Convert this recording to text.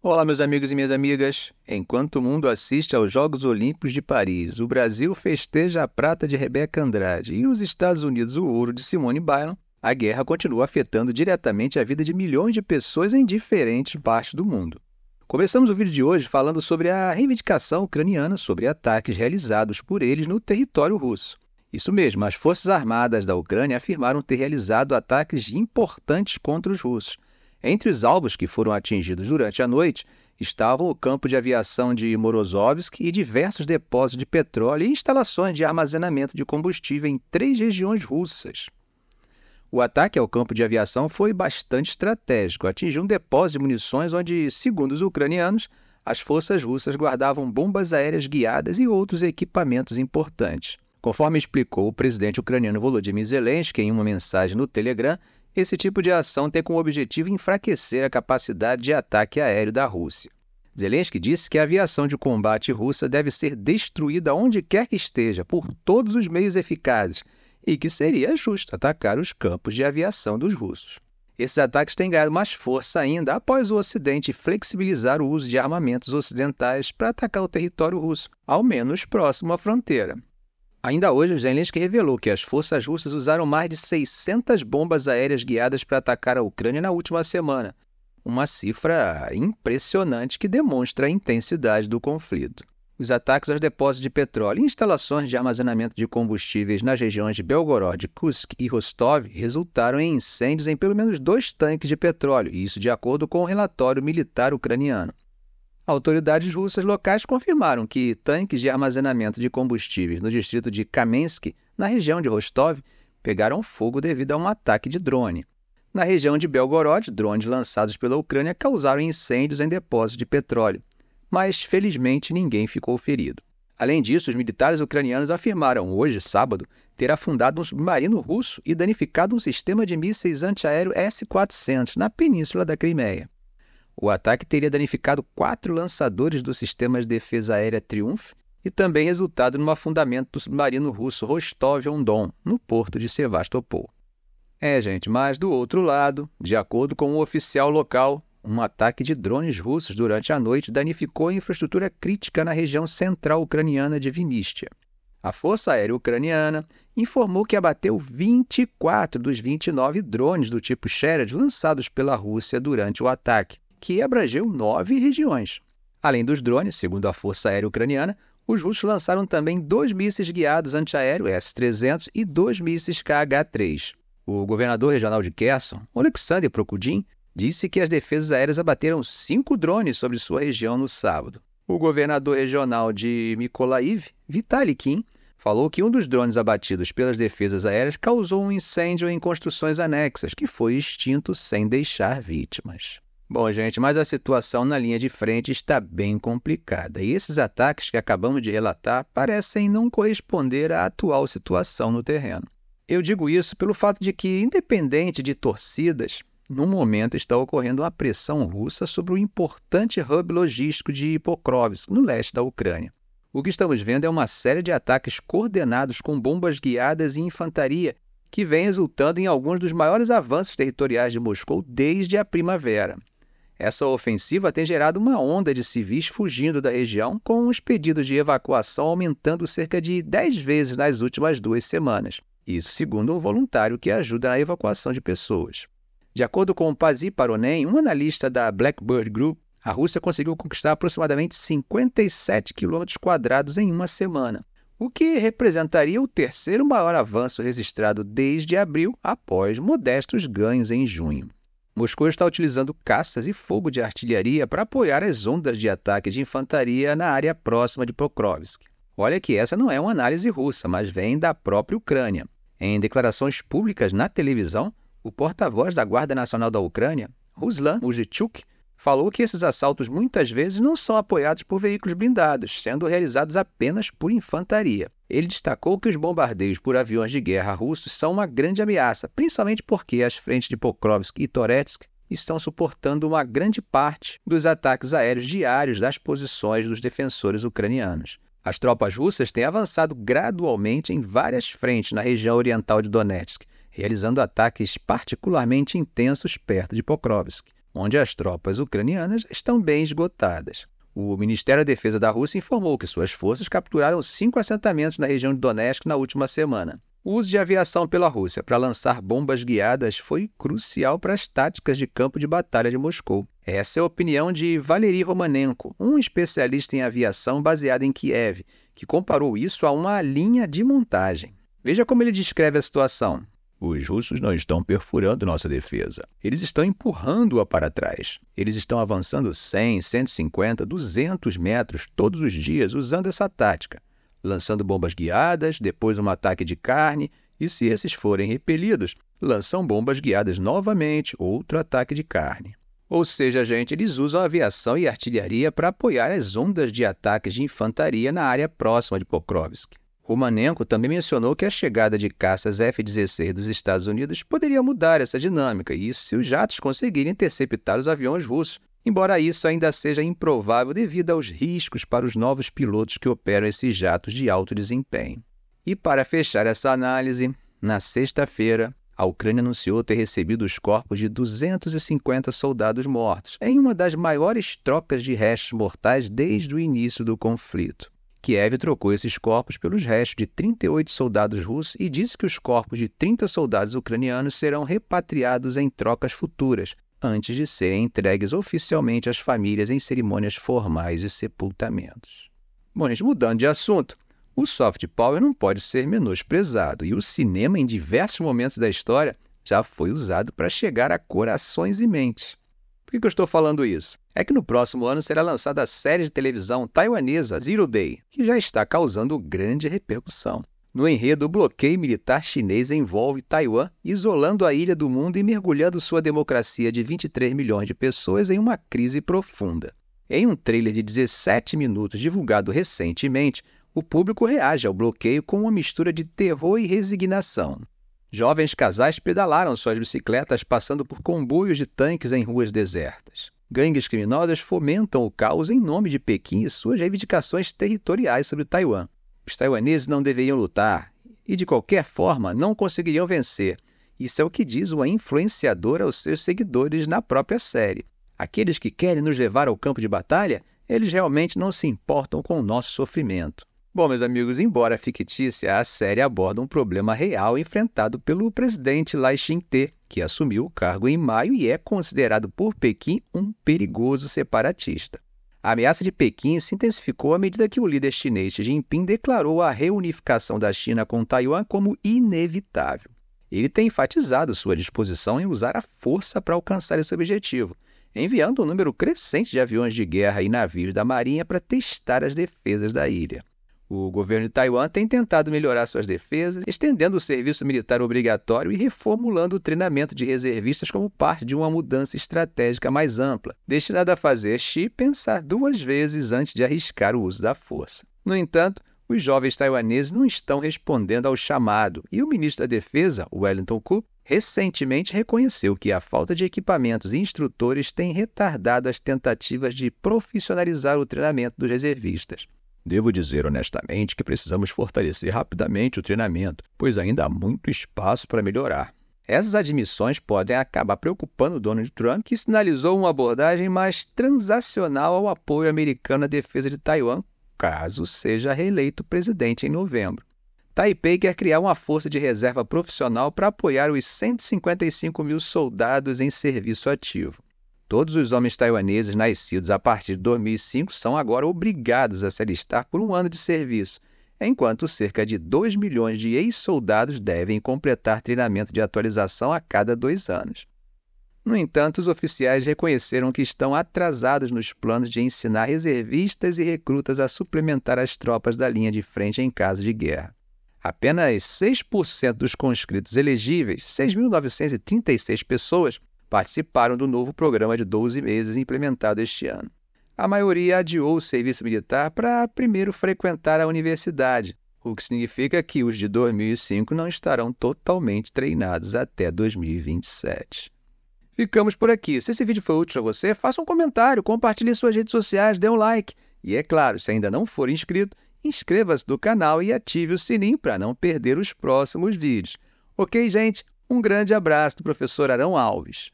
Olá, meus amigos e minhas amigas. Enquanto o mundo assiste aos Jogos Olímpicos de Paris, o Brasil festeja a prata de Rebeca Andrade e os Estados Unidos o ouro de Simone Biles, a guerra continua afetando diretamente a vida de milhões de pessoas em diferentes partes do mundo. Começamos o vídeo de hoje falando sobre a reivindicação ucraniana sobre ataques realizados por eles no território russo. Isso mesmo, as Forças Armadas da Ucrânia afirmaram ter realizado ataques importantes contra os russos, entre os alvos que foram atingidos durante a noite estavam o campo de aviação de Morozovsk e diversos depósitos de petróleo e instalações de armazenamento de combustível em três regiões russas. O ataque ao campo de aviação foi bastante estratégico. Atingiu um depósito de munições onde, segundo os ucranianos, as forças russas guardavam bombas aéreas guiadas e outros equipamentos importantes. Conforme explicou o presidente ucraniano Volodymyr Zelensky em uma mensagem no Telegram, esse tipo de ação tem como objetivo enfraquecer a capacidade de ataque aéreo da Rússia. Zelensky disse que a aviação de combate russa deve ser destruída onde quer que esteja, por todos os meios eficazes, e que seria justo atacar os campos de aviação dos russos. Esses ataques têm ganhado mais força ainda após o Ocidente flexibilizar o uso de armamentos ocidentais para atacar o território russo, ao menos próximo à fronteira. Ainda hoje, Zelensky revelou que as forças russas usaram mais de 600 bombas aéreas guiadas para atacar a Ucrânia na última semana, uma cifra impressionante que demonstra a intensidade do conflito. Os ataques aos depósitos de petróleo e instalações de armazenamento de combustíveis nas regiões de Belgorod, Kursk e Rostov resultaram em incêndios em pelo menos dois tanques de petróleo, isso de acordo com o um relatório militar ucraniano. Autoridades russas locais confirmaram que tanques de armazenamento de combustíveis no distrito de Kamensk, na região de Rostov, pegaram fogo devido a um ataque de drone. Na região de Belgorod, drones lançados pela Ucrânia causaram incêndios em depósitos de petróleo, mas felizmente ninguém ficou ferido. Além disso, os militares ucranianos afirmaram hoje, sábado, ter afundado um submarino russo e danificado um sistema de mísseis antiaéreo S-400 na península da Crimeia. O ataque teria danificado quatro lançadores do sistema de defesa aérea Triumph e também resultado no afundamento do submarino russo Rostov-on-Don, no porto de Sevastopol. É, gente, mas do outro lado, de acordo com um oficial local, um ataque de drones russos durante a noite danificou a infraestrutura crítica na região central ucraniana de Vinístia. A Força Aérea Ucraniana informou que abateu 24 dos 29 drones do tipo Shered lançados pela Rússia durante o ataque, que abrangeu nove regiões. Além dos drones, segundo a Força Aérea Ucraniana, os russos lançaram também dois mísseis guiados antiaéreo S-300 e dois mísseis KH-3. O governador regional de Kherson, Oleksandr Prokudin, disse que as defesas aéreas abateram cinco drones sobre sua região no sábado. O governador regional de Mykolaiv, Vitaly Kim, falou que um dos drones abatidos pelas defesas aéreas causou um incêndio em construções anexas, que foi extinto sem deixar vítimas. Bom, gente, mas a situação na linha de frente está bem complicada e esses ataques que acabamos de relatar parecem não corresponder à atual situação no terreno. Eu digo isso pelo fato de que, independente de torcidas, no momento está ocorrendo uma pressão russa sobre o importante hub logístico de Pokrovsk, no leste da Ucrânia. O que estamos vendo é uma série de ataques coordenados com bombas guiadas e infantaria que vem resultando em alguns dos maiores avanços territoriais de Moscou desde a primavera. Essa ofensiva tem gerado uma onda de civis fugindo da região, com os pedidos de evacuação aumentando cerca de 10 vezes nas últimas duas semanas. Isso segundo um voluntário que ajuda na evacuação de pessoas. De acordo com Pazi Paronen, um analista da Blackbird Group, a Rússia conseguiu conquistar aproximadamente 57 quilômetros quadrados em uma semana, o que representaria o terceiro maior avanço registrado desde abril, após modestos ganhos em junho. Moscou está utilizando caças e fogo de artilharia para apoiar as ondas de ataque de infantaria na área próxima de Pokrovsk. Olha que essa não é uma análise russa, mas vem da própria Ucrânia. Em declarações públicas na televisão, o porta-voz da Guarda Nacional da Ucrânia, Ruslan Uzichuk, falou que esses assaltos muitas vezes não são apoiados por veículos blindados, sendo realizados apenas por infantaria. Ele destacou que os bombardeios por aviões de guerra russos são uma grande ameaça, principalmente porque as frentes de Pokrovsk e Toretsk estão suportando uma grande parte dos ataques aéreos diários das posições dos defensores ucranianos. As tropas russas têm avançado gradualmente em várias frentes na região oriental de Donetsk, realizando ataques particularmente intensos perto de Pokrovsk onde as tropas ucranianas estão bem esgotadas. O Ministério da Defesa da Rússia informou que suas forças capturaram cinco assentamentos na região de Donetsk na última semana. O uso de aviação pela Rússia para lançar bombas guiadas foi crucial para as táticas de campo de batalha de Moscou. Essa é a opinião de Valery Romanenko, um especialista em aviação baseado em Kiev, que comparou isso a uma linha de montagem. Veja como ele descreve a situação. Os russos não estão perfurando nossa defesa. Eles estão empurrando-a para trás. Eles estão avançando 100, 150, 200 metros todos os dias usando essa tática, lançando bombas guiadas, depois um ataque de carne, e se esses forem repelidos, lançam bombas guiadas novamente, outro ataque de carne. Ou seja, gente, eles usam aviação e artilharia para apoiar as ondas de ataques de infantaria na área próxima de Pokrovsk. O Manenko também mencionou que a chegada de caças F-16 dos Estados Unidos poderia mudar essa dinâmica, e isso se os jatos conseguirem interceptar os aviões russos, embora isso ainda seja improvável devido aos riscos para os novos pilotos que operam esses jatos de alto desempenho. E para fechar essa análise, na sexta-feira, a Ucrânia anunciou ter recebido os corpos de 250 soldados mortos, em uma das maiores trocas de restos mortais desde o início do conflito. Kiev trocou esses corpos pelos restos de 38 soldados russos e disse que os corpos de 30 soldados ucranianos serão repatriados em trocas futuras, antes de serem entregues oficialmente às famílias em cerimônias formais e sepultamentos. Bom, gente, mudando de assunto, o soft power não pode ser menosprezado e o cinema, em diversos momentos da história, já foi usado para chegar a corações e mentes. Por que, eu estou falando isso? É que no próximo ano será lançada a série de televisão taiwanesa Zero Day, que já está causando grande repercussão. No enredo, o bloqueio militar chinês envolve Taiwan, isolando a ilha do mundo e mergulhando sua democracia de 23 milhões de pessoas em uma crise profunda. Em um trailer de 17 minutos divulgado recentemente, o público reage ao bloqueio com uma mistura de terror e resignação. Jovens casais pedalaram suas bicicletas passando por comboios de tanques em ruas desertas. Gangues criminosas fomentam o caos em nome de Pequim e suas reivindicações territoriais sobre Taiwan. Os taiwaneses não deveriam lutar e, de qualquer forma, não conseguiriam vencer. Isso é o que diz uma influenciadora aos seus seguidores na própria série. Aqueles que querem nos levar ao campo de batalha, eles realmente não se importam com o nosso sofrimento. Bom, meus amigos, embora fictícia, a série aborda um problema real enfrentado pelo presidente Lai Xingte, que assumiu o cargo em maio e é considerado por Pequim um perigoso separatista. A ameaça de Pequim se intensificou à medida que o líder chinês Xi Jinping declarou a reunificação da China com Taiwan como inevitável. Ele tem enfatizado sua disposição em usar a força para alcançar esse objetivo, enviando um número crescente de aviões de guerra e navios da Marinha para testar as defesas da ilha. O governo de Taiwan tem tentado melhorar suas defesas, estendendo o serviço militar obrigatório e reformulando o treinamento de reservistas como parte de uma mudança estratégica mais ampla, destinada a fazer Xi pensar duas vezes antes de arriscar o uso da força. No entanto, os jovens taiwaneses não estão respondendo ao chamado, e o ministro da Defesa, Wellington Koo, recentemente reconheceu que a falta de equipamentos e instrutores tem retardado as tentativas de profissionalizar o treinamento dos reservistas. Devo dizer honestamente que precisamos fortalecer rapidamente o treinamento, pois ainda há muito espaço para melhorar. Essas admissões podem acabar preocupando Donald Trump, que sinalizou uma abordagem mais transacional ao apoio americano à defesa de Taiwan, caso seja reeleito presidente em novembro. Taipei quer criar uma força de reserva profissional para apoiar os 155 mil soldados em serviço ativo. Todos os homens taiwaneses nascidos a partir de 2005 são agora obrigados a se alistar por um ano de serviço, enquanto cerca de 2 milhões de ex-soldados devem completar treinamento de atualização a cada dois anos. No entanto, os oficiais reconheceram que estão atrasados nos planos de ensinar reservistas e recrutas a suplementar as tropas da linha de frente em caso de guerra. Apenas 6% dos conscritos elegíveis, 6.936 pessoas, participaram do novo programa de 12 meses implementado este ano. A maioria adiou o serviço militar para primeiro frequentar a universidade, o que significa que os de 2005 não estarão totalmente treinados até 2027. Ficamos por aqui. Se esse vídeo foi útil a você, faça um comentário, compartilhe suas redes sociais, dê um like. E é claro, se ainda não for inscrito, inscreva-se do canal e ative o sininho para não perder os próximos vídeos. Ok, gente? Um grande abraço do professor Arão Alves.